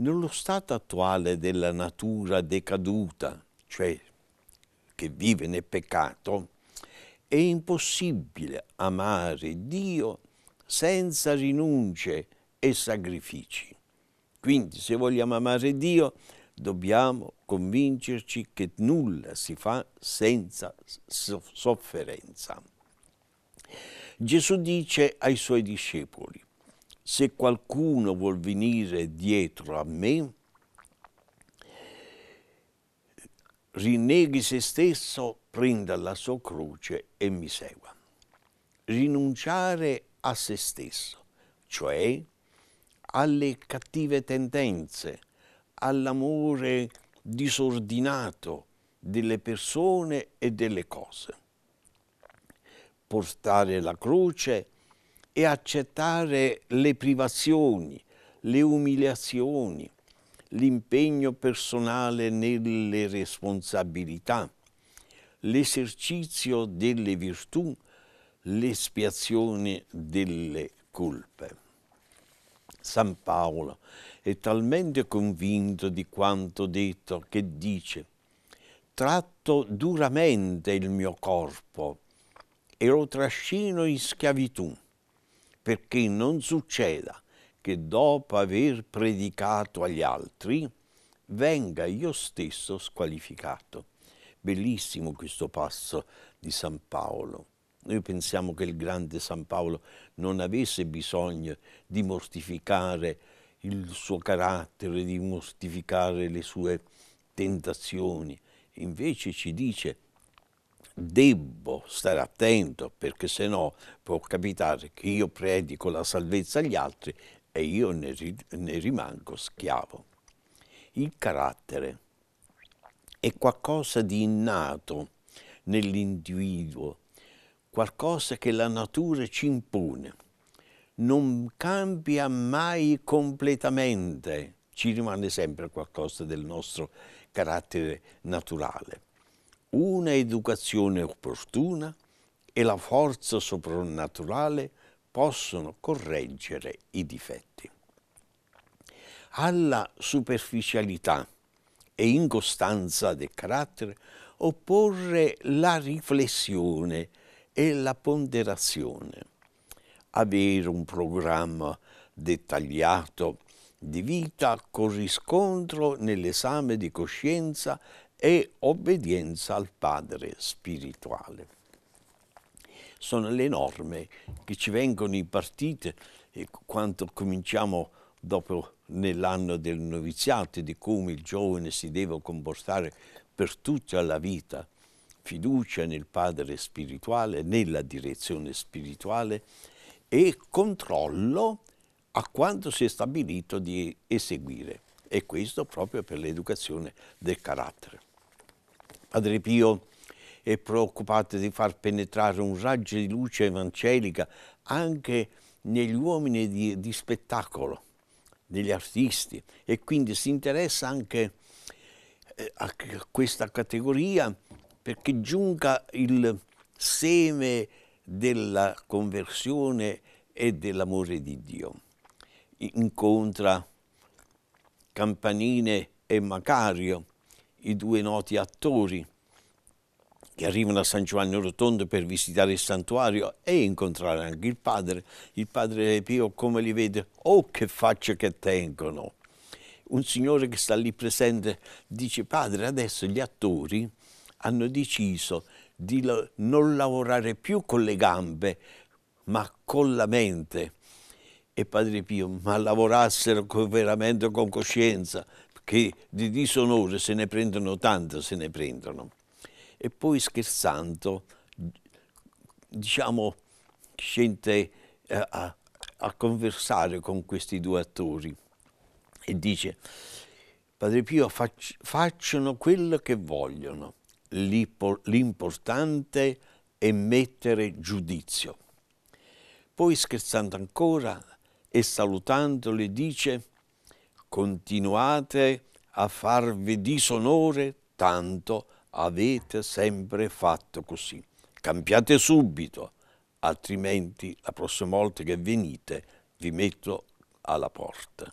nello stato attuale della natura decaduta, cioè che vive nel peccato, è impossibile amare Dio senza rinunce e sacrifici. Quindi se vogliamo amare Dio dobbiamo convincerci che nulla si fa senza sofferenza. Gesù dice ai suoi discepoli, se qualcuno vuol venire dietro a me, rinneghi se stesso, prenda la sua croce e mi segua. Rinunciare a se stesso, cioè alle cattive tendenze, all'amore disordinato delle persone e delle cose. Portare la croce e accettare le privazioni, le umiliazioni, l'impegno personale nelle responsabilità, l'esercizio delle virtù, l'espiazione delle colpe. San Paolo è talmente convinto di quanto detto che dice «Tratto duramente il mio corpo e lo trascino in schiavitù» perché non succeda che dopo aver predicato agli altri venga io stesso squalificato. Bellissimo questo passo di San Paolo. Noi pensiamo che il grande San Paolo non avesse bisogno di mortificare il suo carattere, di mortificare le sue tentazioni. Invece ci dice debbo stare attento perché se no può capitare che io predico la salvezza agli altri e io ne, ri ne rimango schiavo. Il carattere è qualcosa di innato nell'individuo, qualcosa che la natura ci impone. Non cambia mai completamente, ci rimane sempre qualcosa del nostro carattere naturale una educazione opportuna e la forza soprannaturale possono correggere i difetti. Alla superficialità e incostanza del carattere opporre la riflessione e la ponderazione. Avere un programma dettagliato di vita con riscontro nell'esame di coscienza e obbedienza al Padre spirituale. Sono le norme che ci vengono impartite quando cominciamo dopo nell'anno del noviziato di come il giovane si deve comportare per tutta la vita. Fiducia nel Padre spirituale, nella direzione spirituale e controllo a quanto si è stabilito di eseguire e questo proprio per l'educazione del carattere. Padre Pio è preoccupato di far penetrare un raggio di luce evangelica anche negli uomini di, di spettacolo, negli artisti e quindi si interessa anche eh, a questa categoria perché giunga il seme della conversione e dell'amore di Dio. Incontra Campanine e Macario i due noti attori che arrivano a San Giovanni Rotondo per visitare il santuario e incontrare anche il padre. Il padre Pio come li vede? Oh che facce che tengono! Un signore che sta lì presente dice padre adesso gli attori hanno deciso di non lavorare più con le gambe ma con la mente. E Padre Pio, ma lavorassero veramente con coscienza, che di disonore se ne prendono tanto, se ne prendono. E poi scherzando, diciamo, scende eh, a, a conversare con questi due attori e dice, Padre Pio, fac facciano quello che vogliono, l'importante è mettere giudizio. Poi scherzando ancora e salutandole dice, continuate a farvi disonore, tanto avete sempre fatto così. Cambiate subito, altrimenti la prossima volta che venite vi metto alla porta.